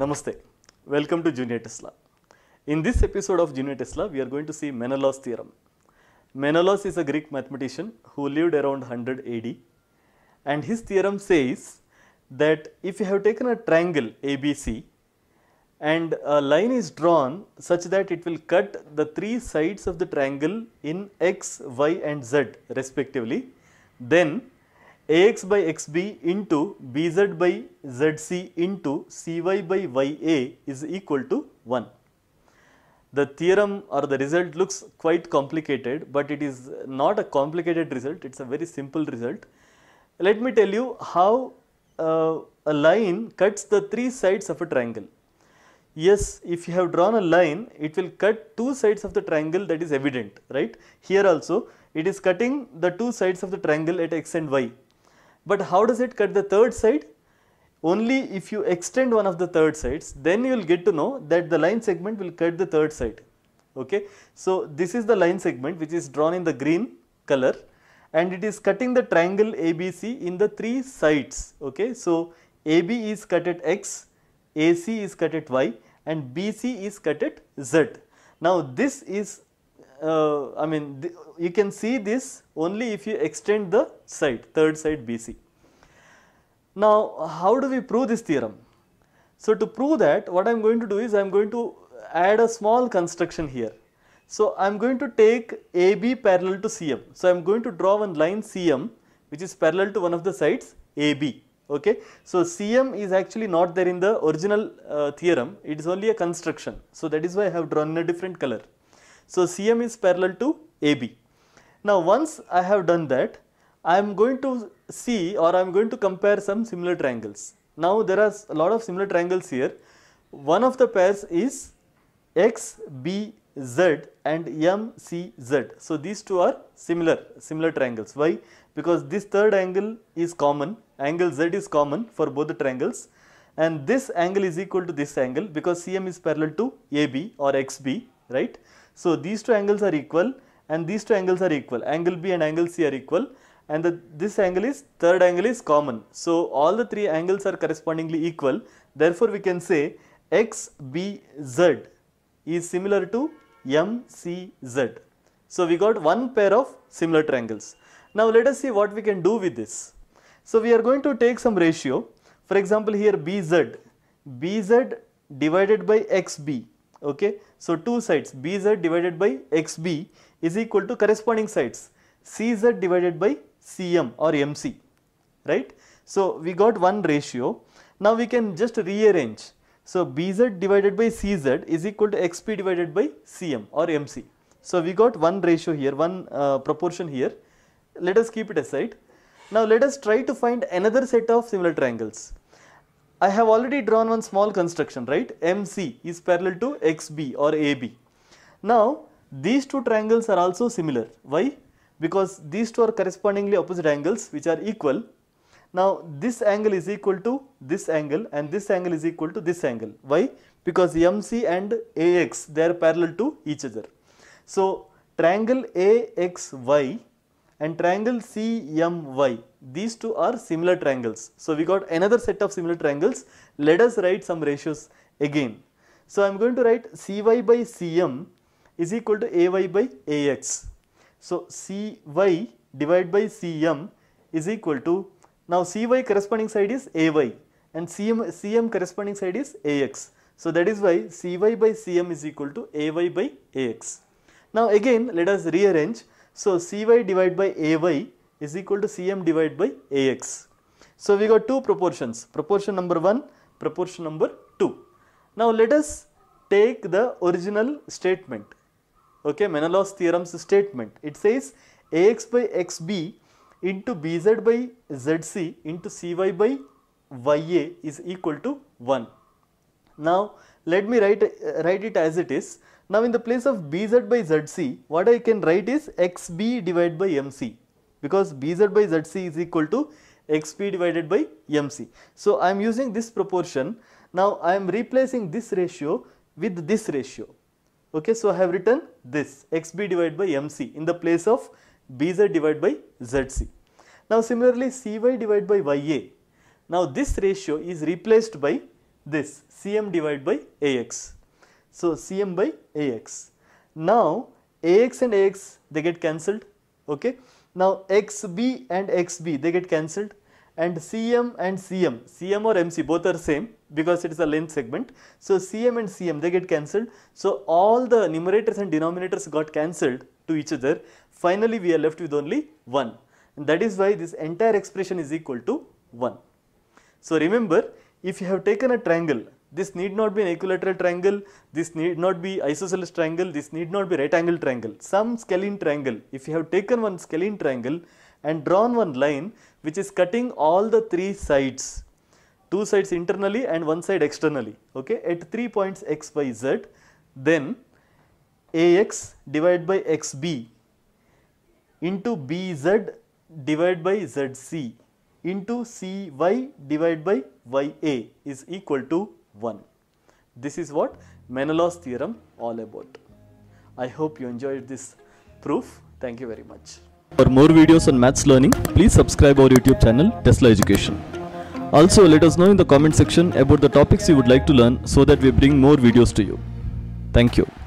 Namaste. Welcome to Junior Tesla. In this episode of Junior Tesla, we are going to see Menelaus theorem. Menelaus is a Greek mathematician who lived around 100 AD and his theorem says that if you have taken a triangle ABC and a line is drawn such that it will cut the three sides of the triangle in x, y and z respectively, then Ax by xb into bz by zc into cy by ya is equal to 1. The theorem or the result looks quite complicated, but it is not a complicated result, it is a very simple result. Let me tell you how uh, a line cuts the three sides of a triangle. Yes, if you have drawn a line, it will cut two sides of the triangle that is evident, right. Here also, it is cutting the two sides of the triangle at x and y but how does it cut the third side? Only if you extend one of the third sides, then you will get to know that the line segment will cut the third side. Okay. So, this is the line segment which is drawn in the green color and it is cutting the triangle ABC in the three sides. Okay. So, AB is cut at X, AC is cut at Y and BC is cut at Z. Now, this is uh, I mean the, you can see this only if you extend the side third side BC. Now how do we prove this theorem? So to prove that what I am going to do is I am going to add a small construction here. So I am going to take AB parallel to CM. So I am going to draw one line CM which is parallel to one of the sides AB okay. So CM is actually not there in the original uh, theorem, it is only a construction. So that is why I have drawn a different color. So, CM is parallel to AB. Now, once I have done that, I am going to see or I am going to compare some similar triangles. Now, there are a lot of similar triangles here. One of the pairs is XBZ and MCZ. So, these two are similar, similar triangles. Why? Because this third angle is common, angle Z is common for both the triangles and this angle is equal to this angle because CM is parallel to AB or XB, right. So these two angles are equal and these two angles are equal. Angle B and angle C are equal and the, this angle is third angle is common. So all the three angles are correspondingly equal. Therefore we can say XBZ is similar to MCZ. So we got one pair of similar triangles. Now let us see what we can do with this. So we are going to take some ratio. For example here BZ, BZ divided by XB okay. So, two sides BZ divided by XB is equal to corresponding sides CZ divided by CM or MC, right. So, we got one ratio. Now, we can just rearrange. So, BZ divided by CZ is equal to XP divided by CM or MC. So, we got one ratio here, one uh, proportion here. Let us keep it aside. Now, let us try to find another set of similar triangles. I have already drawn one small construction, right? MC is parallel to XB or AB. Now, these two triangles are also similar. Why? Because these two are correspondingly opposite angles which are equal. Now, this angle is equal to this angle and this angle is equal to this angle. Why? Because MC and AX, they are parallel to each other. So, triangle AXY and triangle CMY. These two are similar triangles. So we got another set of similar triangles. Let us write some ratios again. So I am going to write CY by CM is equal to AY by AX. So CY divided by CM is equal to now CY corresponding side is AY and CM, CM corresponding side is AX. So that is why CY by CM is equal to AY by AX. Now again let us rearrange so Cy divided by Ay is equal to Cm divided by Ax. So we got two proportions, proportion number 1, proportion number 2. Now let us take the original statement, okay, Menelaus theorem's statement. It says Ax by Xb into Bz by Zc into Cy by Ya is equal to 1. Now let me write, write it as it is. Now in the place of bz by zc, what I can write is xb divided by mc because bz by zc is equal to xp divided by mc. So I am using this proportion. Now I am replacing this ratio with this ratio. Okay, so I have written this xb divided by mc in the place of bz divided by zc. Now similarly cy divided by ya. Now this ratio is replaced by this cm divided by ax. So, Cm by Ax. Now, Ax and Ax they get cancelled. Okay. Now, Xb and Xb they get cancelled and Cm and Cm, Cm or MC both are same because it is a length segment. So, Cm and Cm they get cancelled. So, all the numerators and denominators got cancelled to each other. Finally, we are left with only 1 and that is why this entire expression is equal to 1. So, remember if you have taken a triangle this need not be an equilateral triangle, this need not be isosceles triangle, this need not be right angle triangle. Some scalene triangle, if you have taken one scalene triangle and drawn one line which is cutting all the three sides, two sides internally and one side externally, okay, at three points x, y, z, then ax divided by xb into bz divided by zc into cy divided by ya is equal to 1. This is what Menelaus theorem all about. I hope you enjoyed this proof. Thank you very much. For more videos on maths learning, please subscribe our YouTube channel Tesla Education. Also, let us know in the comment section about the topics you would like to learn so that we bring more videos to you. Thank you.